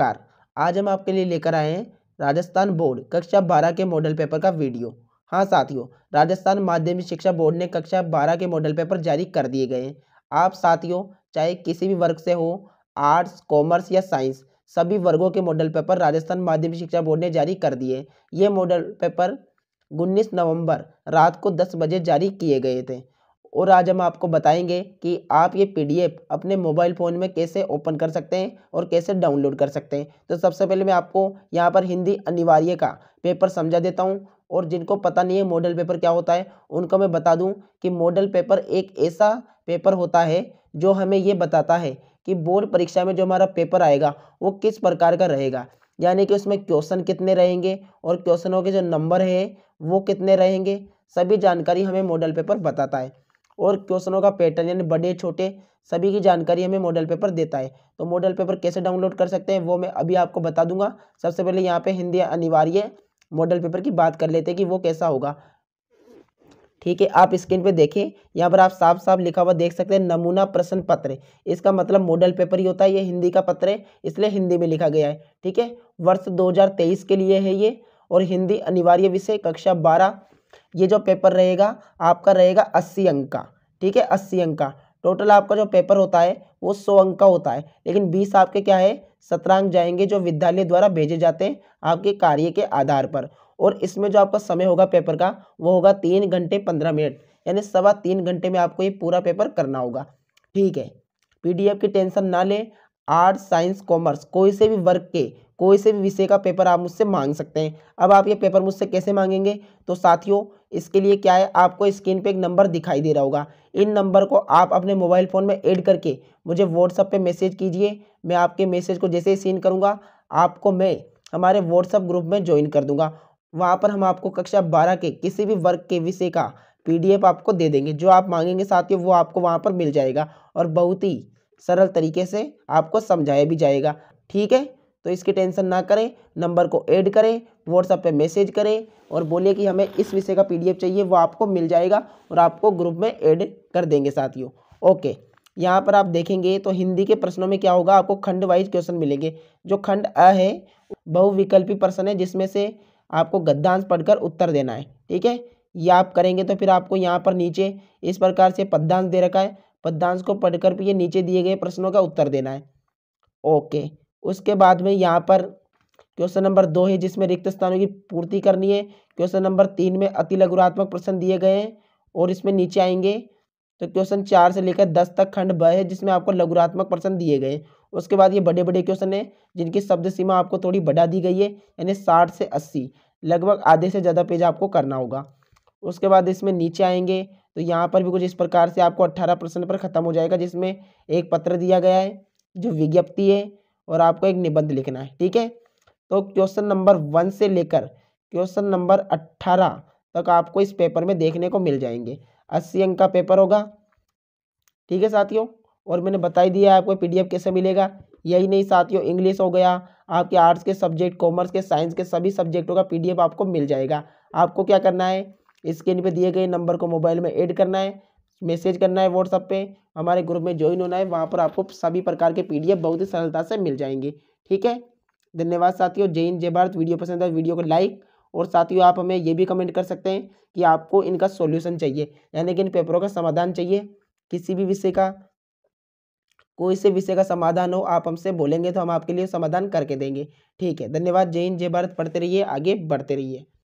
car आज हम आपके लिए लेकर आए हैं राजस्थान बोर्ड कक्षा बारह के मॉडल पेपर का वीडियो हाँ साथियों राजस्थान माध्यमिक शिक्षा बोर्ड ने कक्षा बारह के मॉडल पेपर जारी कर दिए गए हैं आप साथियों चाहे किसी भी वर्ग से हो आर्ट्स कॉमर्स या साइंस सभी वर्गों के मॉडल पेपर राजस्थान माध्यमिक शिक्षा बोर्ड ने जारी कर दिए ये मॉडल पेपर उन्नीस नवंबर रात को दस बजे जारी किए गए थे और आज हम आपको बताएंगे कि आप ये पीडीएफ अपने मोबाइल फ़ोन में कैसे ओपन कर सकते हैं और कैसे डाउनलोड कर सकते हैं तो सबसे पहले मैं आपको यहाँ पर हिंदी अनिवार्य का पेपर समझा देता हूँ और जिनको पता नहीं है मॉडल पेपर क्या होता है उनको मैं बता दूँ कि मॉडल पेपर एक ऐसा पेपर होता है जो हमें ये बताता है कि बोर्ड परीक्षा में जो हमारा पेपर आएगा वो किस प्रकार का रहेगा यानी कि उसमें क्वेश्चन कितने रहेंगे और क्वेश्चनों के जो नंबर है वो कितने रहेंगे सभी जानकारी हमें मॉडल पेपर बताता है और क्वेश्चनों का पैटर्न यानी बड़े छोटे सभी की जानकारी हमें मॉडल पेपर देता है तो मॉडल पेपर कैसे डाउनलोड कर सकते हैं वो मैं अभी आपको बता दूंगा सबसे पहले यहाँ पे हिंदी अनिवार्य मॉडल पेपर की बात कर लेते हैं कि वो कैसा होगा ठीक है आप स्क्रीन पे देखें यहाँ पर आप साफ साफ लिखा हुआ देख सकते हैं नमूना प्रश्न पत्र इसका मतलब मॉडल पेपर ही होता है ये हिंदी का पत्र है इसलिए हिंदी में लिखा गया है ठीक है वर्ष दो के लिए है ये और हिंदी अनिवार्य विषय कक्षा बारह ये जो पेपर रहेगा आपका रहेगा अस्सी अंक का ठीक है अस्सी अंक का टोटल आपका जो पेपर होता है वो सौ अंक का होता है लेकिन बीस आपके क्या है सत्रह अंक जाएंगे जो विद्यालय द्वारा भेजे जाते हैं आपके कार्य के आधार पर और इसमें जो आपका समय होगा पेपर का वो होगा तीन घंटे पंद्रह मिनट यानी सवा तीन घंटे में आपको ये पूरा पेपर करना होगा ठीक है पीडीएफ की टेंशन ना लें आर्ट साइंस कॉमर्स कोई से भी वर्ग के कोई से भी विषय का पेपर आप मुझसे मांग सकते हैं अब आप ये पेपर मुझसे कैसे मांगेंगे तो साथियों इसके लिए क्या है आपको स्क्रीन पे एक नंबर दिखाई दे रहा होगा इन नंबर को आप अपने मोबाइल फ़ोन में ऐड करके मुझे व्हाट्सअप पे मैसेज कीजिए मैं आपके मैसेज को जैसे ही सीन करूँगा आपको मैं हमारे व्हाट्सअप ग्रुप में ज्वाइन कर दूँगा वहाँ पर हम आपको कक्षा बारह के किसी भी वर्ग के विषय का पी आपको दे देंगे जो आप मांगेंगे साथियों वो आपको वहाँ पर मिल जाएगा और बहुत ही सरल तरीके से आपको समझाया भी जाएगा ठीक है तो इसकी टेंशन ना करें नंबर को ऐड करें व्हाट्सएप पे मैसेज करें और बोलिए कि हमें इस विषय का पीडीएफ चाहिए वो आपको मिल जाएगा और आपको ग्रुप में ऐड कर देंगे साथियों ओके यहाँ पर आप देखेंगे तो हिंदी के प्रश्नों में क्या होगा आपको खंड वाइज क्वेश्चन मिलेंगे जो खंड अ है बहुविकल्पी प्रश्न है जिसमें से आपको गद्दांश पढ़कर उत्तर देना है ठीक है ये आप करेंगे तो फिर आपको यहाँ पर नीचे इस प्रकार से पद्यांश दे रखा है पद्यांश को पढ़कर भी ये नीचे दिए गए प्रश्नों का उत्तर देना है ओके उसके बाद में यहाँ पर क्वेश्चन नंबर दो है जिसमें रिक्त स्थानों की पूर्ति करनी है क्वेश्चन नंबर तीन में अति लघुरात्मक प्रश्न दिए गए हैं और इसमें नीचे आएंगे तो क्वेश्चन चार से लेकर दस तक खंड ब है जिसमें आपको लघुरात्मक प्रश्न दिए गए उसके बाद ये बड़े बड़े क्वेश्चन हैं जिनकी शब्द सीमा आपको थोड़ी बढ़ा दी गई है यानी साठ से अस्सी लगभग आधे से ज़्यादा पेज आपको करना होगा उसके बाद इसमें नीचे आएंगे तो यहाँ पर भी कुछ इस प्रकार से आपको अट्ठारह प्रश्न पर ख़त्म हो जाएगा जिसमें एक पत्र दिया गया है जो विज्ञप्ति है और आपको एक निबंध लिखना है ठीक है तो क्वेश्चन नंबर वन से लेकर क्वेश्चन नंबर अट्ठारह तक आपको इस पेपर में देखने को मिल जाएंगे अस्सी अंक का पेपर होगा ठीक है साथियों और मैंने बताई दिया आपको पीडीएफ कैसे मिलेगा यही नहीं साथियों इंग्लिश हो गया आपके आर्ट्स के सब्जेक्ट कॉमर्स के साइंस के सभी सब्जेक्टों का पीडीएफ आपको मिल जाएगा आपको क्या करना है स्क्रीन पे दिए गए नंबर को मोबाइल में ऐड करना है मैसेज करना है व्हाट्सअप पे हमारे ग्रुप में ज्वाइन होना है वहाँ पर आपको सभी प्रकार के पी बहुत ही सरलता से मिल जाएंगे ठीक है धन्यवाद साथियों जय हिंद जय भारत वीडियो पसंद है तो वीडियो को लाइक और साथियों आप हमें ये भी कमेंट कर सकते हैं कि आपको इनका सॉल्यूशन चाहिए यानी कि इन पेपरों का समाधान चाहिए किसी भी विषय का कोई से विषय का समाधान हो आप हमसे बोलेंगे तो हम आपके लिए समाधान करके देंगे ठीक है धन्यवाद जय हिंद जय भारत पढ़ते रहिए आगे बढ़ते रहिए